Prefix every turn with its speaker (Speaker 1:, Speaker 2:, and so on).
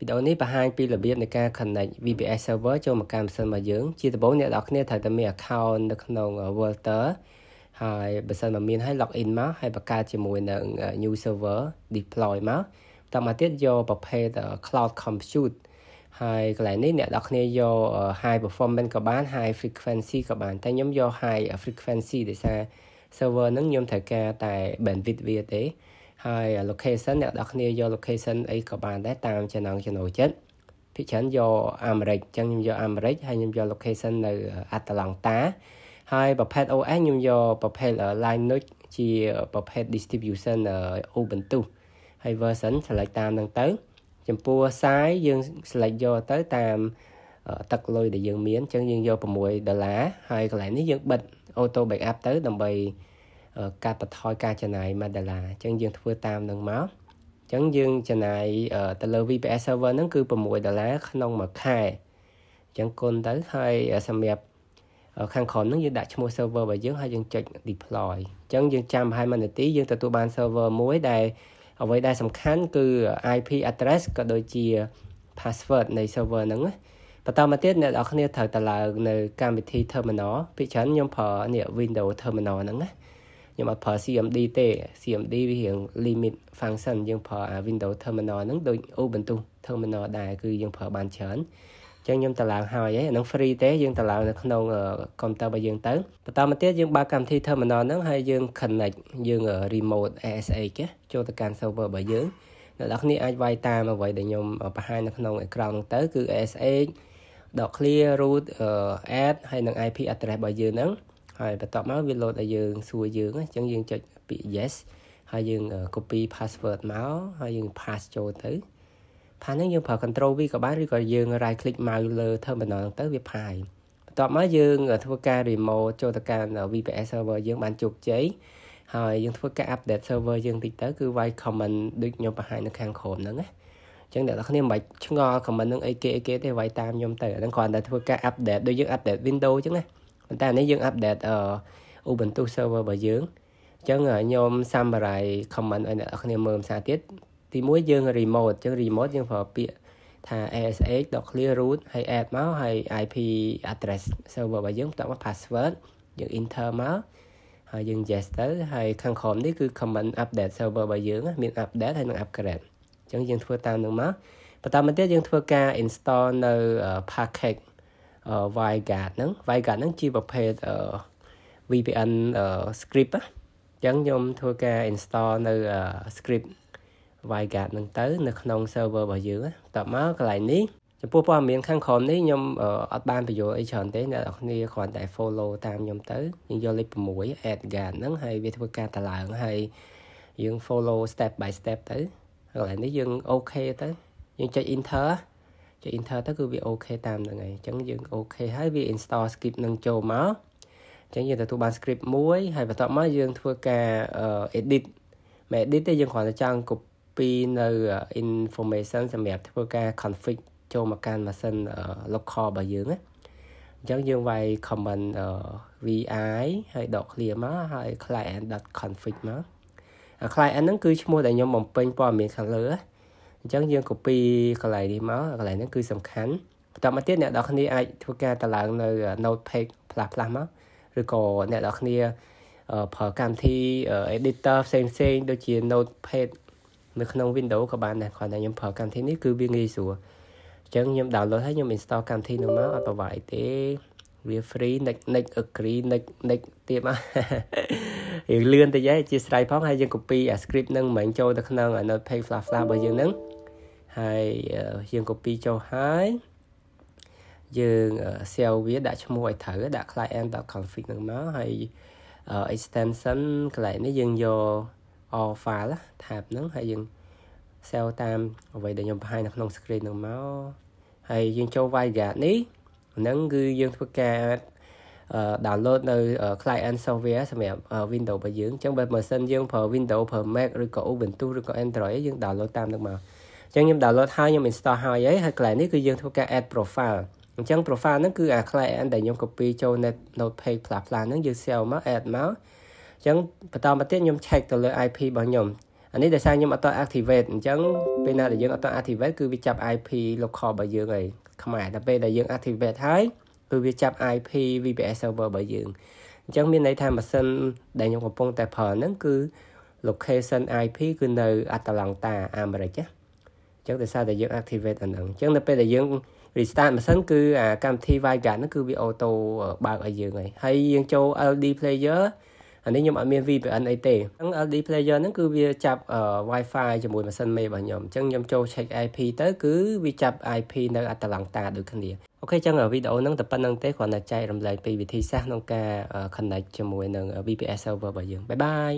Speaker 1: វីដេអូនេះបង្ហាញពីរបៀបនៃការ connect VPS server ចូលមកកាន់ម៉ាស៊ីនរបស់យើងជាដំបូងអ្នកនរគ្នាត្រូវតែមាន account នៅក្នុង Walter ហើយបើសិនមកមានហើយ login មកហើយបង្កើតជាមួយនឹង new server deploy មកតោះមកទៀតយកប្រភេទ cloud compute ហើយកន្លែងនេះអ្នកនរគ្នាយក high performance ក៏បាន high frequency ក៏បានតែខ្ញុំយក high frequency ដោយសារ server ហ្នឹងខ្ញុំត្រូវការតែ bandwidth វាទេហើយ location អ្នកនរគ្នាយក location អីក៏បាន ដែរតាមចំណងចំណូលចិត្តភាគច្រើនយកអាមេរិកអញ្ចឹងខ្ញុំយកអាមេរិកហើយខ្ញុំយក location នៅ Atlanta ហើយ Puppet OS ខ្ញុំយក Puppet Linux ជា Puppet distribution Ubuntu ហើយ version select តាមនឹងទៅចំពោះ size យើង select យកទៅតាមទឹកលុយដែលយើងមានអញ្ចឹងយើងយក6ដុល្លារហើយកន្លែងនេះយើងបិទ auto backup ទៅដើម្បីកាត់បន្ថយការចំណាយ1ដុល្លារអញ្ចឹងយើងធ្វើតាមនឹងមកអញ្ចឹងយើងចំណាយទៅលើ VPS server ហ្នឹងគឺ6ដុល្លារក្នុងមួយខែអញ្ចឹងគុណទៅហើយសម្រាប់ខាងក្រោមហ្នឹងយើងដាក់ឈ្មោះ server របស់យើងហើយយើងចុច deploy អញ្ចឹងយើងចាំប្រហែល1នាទីយើងទទួលបាន server មួយដែលអ្វីដែលសំខាន់គឺ IP address ក៏ដូចជា password នៃ server ហ្នឹងបន្តមកទៀតអ្នកនរគ្នាត្រូវតឡើងនៅកម្មវិធី terminal ពីច្រើនខ្ញុំប្រើនេះ Windows terminal ហ្នឹងណាខ្ញុំអត់ប្រើ CMD ទេ CMD វារៀង limit function យើងប្រើអា window terminal ហ្នឹងដូច Ubuntu terminal ដែរគឺយើងប្រើបានច្រើនចឹងខ្ញុំតឡើងហើយហ្នឹងអានឹង free ទេយើងតឡើងនៅក្នុង computer របស់យើងទៅបន្តមកទៀតយើងបើកកម្មវិធី terminal ហ្នឹងហើយយើង connect យើង remote SSH ចូលទៅកាន់ server របស់យើងអ្នកនរគ្នាអាចវាយតាមអ្វីដែលខ្ញុំបង្ហាញនៅក្នុងអេក្រង់ហ្នឹងទៅគឺ SSH .clear root add ហើយនឹង IP address របស់យើងហ្នឹងហើយបន្ទាប់មកវា load ឲ្យយើងសួរយើងអញ្ចឹងយើងចុចពាក្យ yes ហើយយើង copy password មកហើយយើង pass ចូលទៅផាហ្នឹងយើងប្រើ control V ក៏បានឬក៏យើង right click មកលើ terminal ហ្នឹងទៅវាផាយបន្ទាប់មកយើងធ្វើការ remote ចូលទៅកាន់ VPS server យើងបានជោគជ័យហើយយើងធ្វើការ update server យើងតិចទៅគឺ why comment ដូចខ្ញុំបង្ហាញនៅខាងក្រោមហ្នឹងណាចឹងអ្នកនរគ្នាមិនបាច់ឆ្ងល់ comment នឹងអីគេអីគេទេវាយតាមខ្ញុំទៅអានឹងគ្រាន់តែធ្វើការ update ដូចយើង update window ចឹងណាប៉ុន្តែនេះយើង update អឺ Ubuntu server របស់យើងអញ្ចឹងខ្ញុំ summarize comment ឲ្យអ្នកគ្នាមើលភាសាទៀតទី1យើង remote អញ្ចឹង remote យើងប្រើពាក្យថា ash.clear root ហើយ add មកហើយ IP address server របស់យើងបន្ទាប់មក password យើង enter មកហើយយើង yes ទៅហើយខាងក្រោមនេះគឺ comment update server របស់យើងមាន update ហើយនឹង upgrade អញ្ចឹងយើងធ្វើតាមនឹងមកបន្តមកទៀតយើងធ្វើការ install នៅ package WireGuard ហ្នឹង WireGuard ហ្នឹងជាប្រភេទ VPN script ណាអញ្ចឹងខ្ញុំធ្វើការ install នៅ script WireGuard ហ្នឹងទៅ នៅក្នុង server របស់យើងបន្ទាប់មកកន្លែងនេះចំពោះព័ត៌មានខាងក្រោមនេះខ្ញុំអត់បានបញ្យល់អីច្រើនទេអ្នកនរគ្នាគ្រាន់តែ follow តាមខ្ញុំទៅយើងយកលេខ6 add guard ហ្នឹងហើយវាធ្វើការតឡើងហើយយើង follow step by step ទៅកន្លែងនេះយើង OK ទៅយើងចុច enter ចុច enter ទៅគឺវាអូខេតាមហ្នឹងហើយអញ្ចឹងយើងអូខេហើយវា install script នឹងចូលមកអញ្ចឹងយើងទទួលបាន script មួយ ហើយបន្ទាប់មកយើង ធ្វើការ edit មក edit ទេយើងគ្រាន់តែចង់ copy នៅ information សម្រាប់ធ្វើការ config ចូលមកកាន់ម៉ាស៊ីន local របស់យើងណាអញ្ចឹងយើងវាយ command vi ហើយដក clear មកហើយ client.config មក client ហ្នឹងគឺឈ្មោះដែលខ្ញុំបំពេញព័ត៌មានខាងលើណាញ្ចឹងយើង copy កន្លែងនេះមកកន្លែងហ្នឹងគឺសំខាន់បន្តមកទៀតអ្នកនរគ្នាអាចធ្វើការតម្លើង នៅ note page ផ្លាស់ផ្លាស់មកឬក៏អ្នកនរគ្នាប្រើកម្មវិធី editor ផ្សេងផ្សេងដូចជា note page នៅក្នុង Windows ក៏បានដែរគ្រាន់តែខ្ញុំប្រើកម្មវិធីនេះគឺវាងាយស្រួលអញ្ចឹងខ្ញុំ download ហើយខ្ញុំ install កម្មវិធីនោះមកអត់ប្រវត្តិទេវា free next next agree next next ទៀតមកយើងលឿនតិចហើយអធិស្ឋានផងហើយយើង copy អា script នឹងមិនចូលទៅក្នុង notepad flash flash របស់យើងនឹងហើយយើង copy ចុះហើយយើង sell វាដាក់ឈ្មោះឲ្យត្រូវដាក់ client.config នឹងមកហើយ extension កន្លែងនេះយើងយក all file tab ហ្នឹងហើយយើង sell តាមអ្វីដែលខ្ញុំបង្ហាញនៅក្នុង screen ហ្នឹងមកហើយយើងចូល Vega នេះហ្នឹងគឺយើងធ្វើការ download នៅ client software សម្រាប់ Windows របស់យើងអញ្ចឹងបើមិនសិនយើងប្រើ Windows ប្រើ Mac ឬក៏ Ubuntu ឬក៏ Android យើង download តាមនឹងមកអញ្ចឹងខ្ញុំ download ហើយខ្ញុំ install ហើយហើយហើយកន្លែងនេះគឺយើងធ្វើការ add profile អញ្ចឹង profile ហ្នឹងគឺអា client ដែលខ្ញុំ copy ចូល note page ផ្លាស់ផ្លាស់ហ្នឹងយើង save មក add មកអញ្ចឹងបន្តមកទៀតខ្ញុំ check ទៅលើ IP របស់ខ្ញុំអានេះដោយសារខ្ញុំអត់ត activate អញ្ចឹងពេលណាដែលយើងអត់ត activate គឺវាចាប់ IP local របស់យើងឯងខ្មែរដល់ពេលដែលយើង activate ហើយគឺវាចាប់ IP VPS server របស់យើងអញ្ចឹងមានន័យថាម៉ាស៊ីនដែលខ្ញុំកំពុងតែប្រើហ្នឹងគឺ location IP គឺនៅអាតឡង់តាអាមេរិកណាចឹងដោយសារតែយើង activate អាហ្នឹងអញ្ចឹងនៅពេលដែលយើង restart ម៉ាស៊ីនគឺអាកម្មវិធី Vega ហ្នឹងគឺវា auto បើកឲ្យយើងហើយហើយយើងចូល LD player អានេះខ្ញុំអត់មាន VPN អីទេអញ្ចឹង LD player ហ្នឹងគឺវាចាប់ Wi-Fi ជាមួយម៉ាស៊ីនមេរបស់ខ្ញុំអញ្ចឹងខ្ញុំចូល check IP ទៅគឺវាចាប់ IP នៅអត្តឡង់តាដូចគ្នាអូខេអញ្ចឹងវីដេអូហ្នឹងតែប៉ុណ្្នឹងទេគ្រាន់តែចែករំលែកពីវិធីសាស្ត្រក្នុងការ connect ជាមួយនឹង VPS server របស់យើងបាយបាយ